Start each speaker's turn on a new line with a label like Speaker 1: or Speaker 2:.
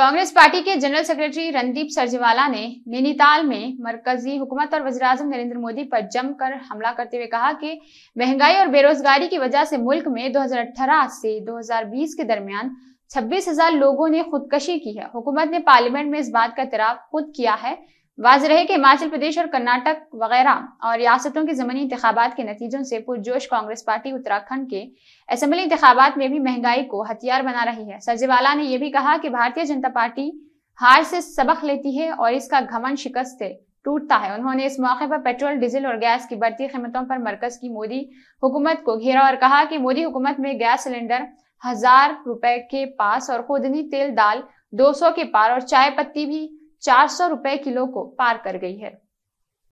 Speaker 1: Congress party के general secretary Randeep Surjewala ने नैनीताल में मरकजी हुकूमत और वजराजम नरेंद्र मोदी पर जमकर हमला करते हुए कहा कि महंगाई और बेरोजगारी की वजह से मुल्क में 2018 से 2020 के दरमियान 26,000 लोगों ने खुदकशी की है हुकूमत ने पार्लियामेंट में इस बात का इतराफ खुद किया है वाज रहे कि हिमाचल प्रदेश और कर्नाटक वगैरह और रियासतों के ज़मनी इंतबात के नतीजों से पुरजोश कांग्रेस पार्टी उत्तराखंड के असम्बली इंतबात में भी महंगाई को हथियार बना रही है सरजेवाला ने यह भी कहा कि भारतीय जनता पार्टी हार से सबक लेती है और इसका घमन शिकस्त टूटता है उन्होंने इस मौके पर पेट्रोल डीजल और गैस की बढ़ती कीमतों पर मरकज की मोदी हुकूमत को घेरा और कहा कि मोदी हुकूमत में गैस सिलेंडर हजार रुपए के पास और खुदनी तेल दाल 200 के पार और चाय पत्ती भी चार सौ रुपए किलो को पार कर गई है